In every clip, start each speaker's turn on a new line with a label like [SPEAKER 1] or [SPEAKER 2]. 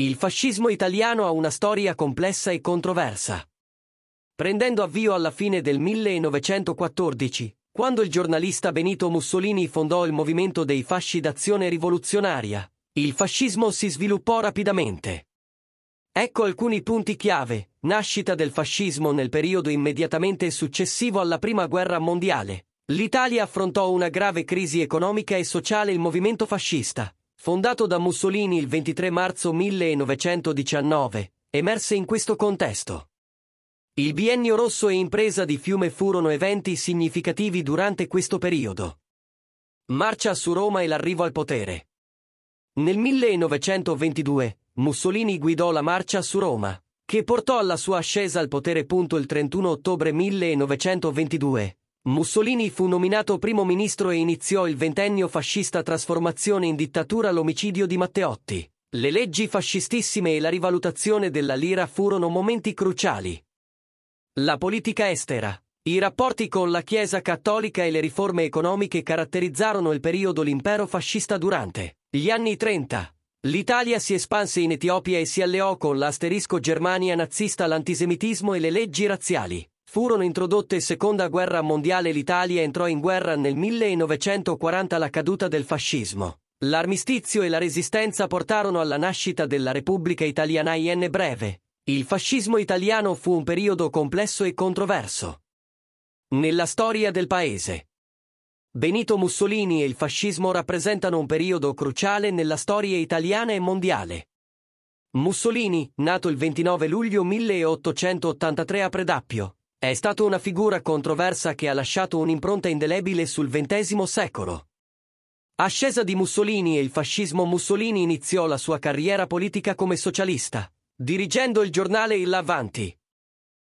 [SPEAKER 1] Il fascismo italiano ha una storia complessa e controversa. Prendendo avvio alla fine del 1914, quando il giornalista Benito Mussolini fondò il movimento dei fasci d'azione rivoluzionaria, il fascismo si sviluppò rapidamente. Ecco alcuni punti chiave, nascita del fascismo nel periodo immediatamente successivo alla Prima Guerra Mondiale. L'Italia affrontò una grave crisi economica e sociale il movimento fascista, Fondato da Mussolini il 23 marzo 1919, emerse in questo contesto. Il biennio rosso e impresa di Fiume furono eventi significativi durante questo periodo. Marcia su Roma e l'arrivo al potere. Nel 1922 Mussolini guidò la marcia su Roma, che portò alla sua ascesa al potere. Il 31 ottobre 1922 Mussolini fu nominato primo ministro e iniziò il ventennio fascista trasformazione in dittatura l'omicidio di Matteotti. Le leggi fascistissime e la rivalutazione della lira furono momenti cruciali. La politica estera. I rapporti con la Chiesa cattolica e le riforme economiche caratterizzarono il periodo l'impero fascista durante gli anni 30. L'Italia si espanse in Etiopia e si alleò con l'asterisco Germania nazista l'antisemitismo e le leggi razziali. Furono introdotte Seconda Guerra Mondiale l'Italia entrò in guerra nel 1940 la caduta del fascismo. L'armistizio e la resistenza portarono alla nascita della Repubblica Italiana in breve. Il fascismo italiano fu un periodo complesso e controverso. Nella storia del paese. Benito Mussolini e il fascismo rappresentano un periodo cruciale nella storia italiana e mondiale. Mussolini, nato il 29 luglio 1883 a Predappio, è stato una figura controversa che ha lasciato un'impronta indelebile sul XX secolo. Ascesa di Mussolini e il fascismo Mussolini iniziò la sua carriera politica come socialista, dirigendo il giornale Il Lavanti.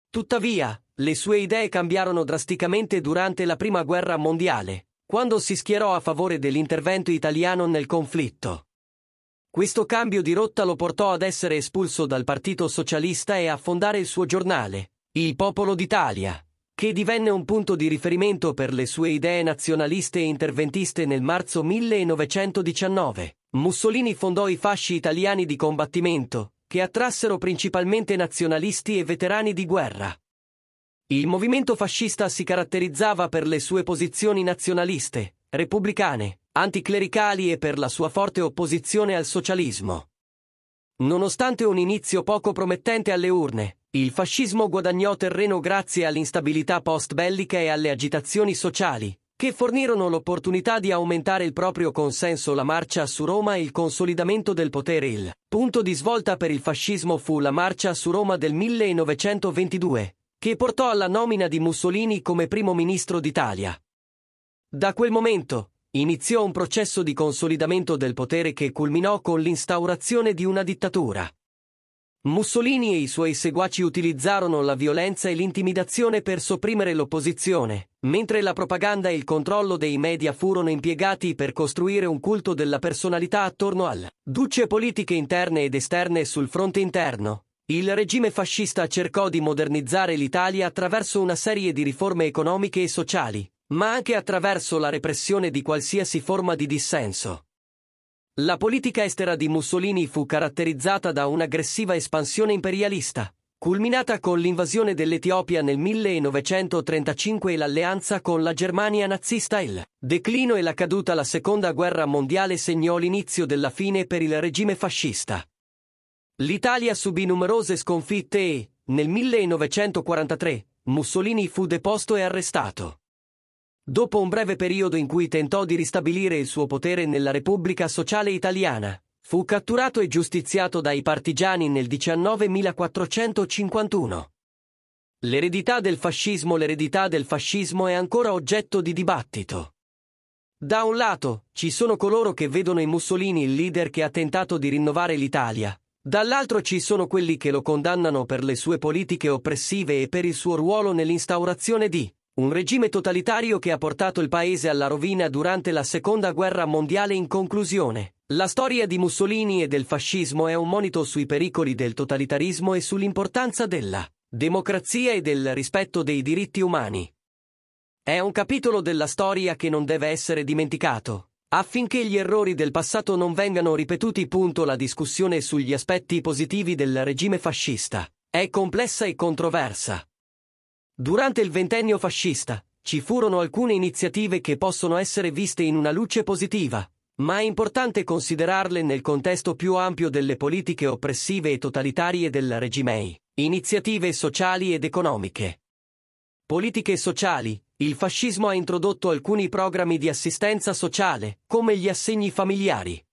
[SPEAKER 1] Tuttavia, le sue idee cambiarono drasticamente durante la Prima Guerra Mondiale, quando si schierò a favore dell'intervento italiano nel conflitto. Questo cambio di rotta lo portò ad essere espulso dal Partito Socialista e a fondare il suo giornale, il popolo d'Italia, che divenne un punto di riferimento per le sue idee nazionaliste e interventiste nel marzo 1919. Mussolini fondò i fasci italiani di combattimento, che attrassero principalmente nazionalisti e veterani di guerra. Il movimento fascista si caratterizzava per le sue posizioni nazionaliste, repubblicane, anticlericali e per la sua forte opposizione al socialismo. Nonostante un inizio poco promettente alle urne, il fascismo guadagnò terreno grazie all'instabilità post-bellica e alle agitazioni sociali, che fornirono l'opportunità di aumentare il proprio consenso la marcia su Roma e il consolidamento del potere. Il punto di svolta per il fascismo fu la marcia su Roma del 1922, che portò alla nomina di Mussolini come primo ministro d'Italia. Da quel momento, iniziò un processo di consolidamento del potere che culminò con l'instaurazione di una dittatura. Mussolini e i suoi seguaci utilizzarono la violenza e l'intimidazione per sopprimere l'opposizione, mentre la propaganda e il controllo dei media furono impiegati per costruire un culto della personalità attorno al duce politiche interne ed esterne sul fronte interno. Il regime fascista cercò di modernizzare l'Italia attraverso una serie di riforme economiche e sociali, ma anche attraverso la repressione di qualsiasi forma di dissenso. La politica estera di Mussolini fu caratterizzata da un'aggressiva espansione imperialista, culminata con l'invasione dell'Etiopia nel 1935 e l'alleanza con la Germania nazista. Il declino e la caduta alla Seconda Guerra Mondiale segnò l'inizio della fine per il regime fascista. L'Italia subì numerose sconfitte e, nel 1943, Mussolini fu deposto e arrestato dopo un breve periodo in cui tentò di ristabilire il suo potere nella Repubblica Sociale Italiana. Fu catturato e giustiziato dai partigiani nel 19451. L'eredità del fascismo L'eredità del fascismo è ancora oggetto di dibattito. Da un lato, ci sono coloro che vedono in Mussolini il leader che ha tentato di rinnovare l'Italia, dall'altro ci sono quelli che lo condannano per le sue politiche oppressive e per il suo ruolo nell'instaurazione di un regime totalitario che ha portato il paese alla rovina durante la seconda guerra mondiale in conclusione. La storia di Mussolini e del fascismo è un monito sui pericoli del totalitarismo e sull'importanza della democrazia e del rispetto dei diritti umani. È un capitolo della storia che non deve essere dimenticato. Affinché gli errori del passato non vengano ripetuti, punto la discussione sugli aspetti positivi del regime fascista. È complessa e controversa. Durante il ventennio fascista, ci furono alcune iniziative che possono essere viste in una luce positiva, ma è importante considerarle nel contesto più ampio delle politiche oppressive e totalitarie del regimei, iniziative sociali ed economiche. Politiche sociali, il fascismo ha introdotto alcuni programmi di assistenza sociale, come gli assegni familiari.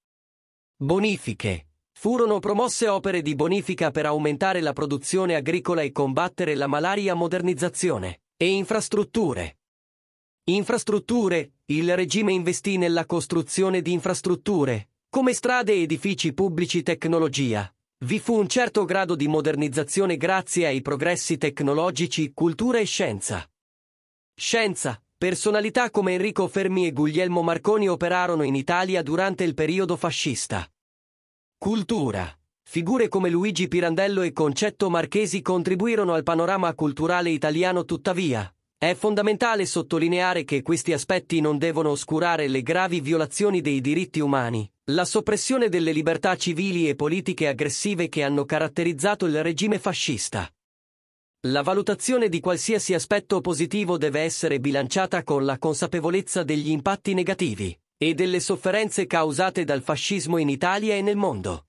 [SPEAKER 1] Bonifiche, Furono promosse opere di bonifica per aumentare la produzione agricola e combattere la malaria modernizzazione e infrastrutture. Infrastrutture, il regime investì nella costruzione di infrastrutture, come strade e edifici pubblici tecnologia. Vi fu un certo grado di modernizzazione grazie ai progressi tecnologici, cultura e scienza. Scienza, personalità come Enrico Fermi e Guglielmo Marconi operarono in Italia durante il periodo fascista. Cultura. Figure come Luigi Pirandello e Concetto Marchesi contribuirono al panorama culturale italiano tuttavia. È fondamentale sottolineare che questi aspetti non devono oscurare le gravi violazioni dei diritti umani, la soppressione delle libertà civili e politiche aggressive che hanno caratterizzato il regime fascista. La valutazione di qualsiasi aspetto positivo deve essere bilanciata con la consapevolezza degli impatti negativi e delle sofferenze causate dal fascismo in Italia e nel mondo.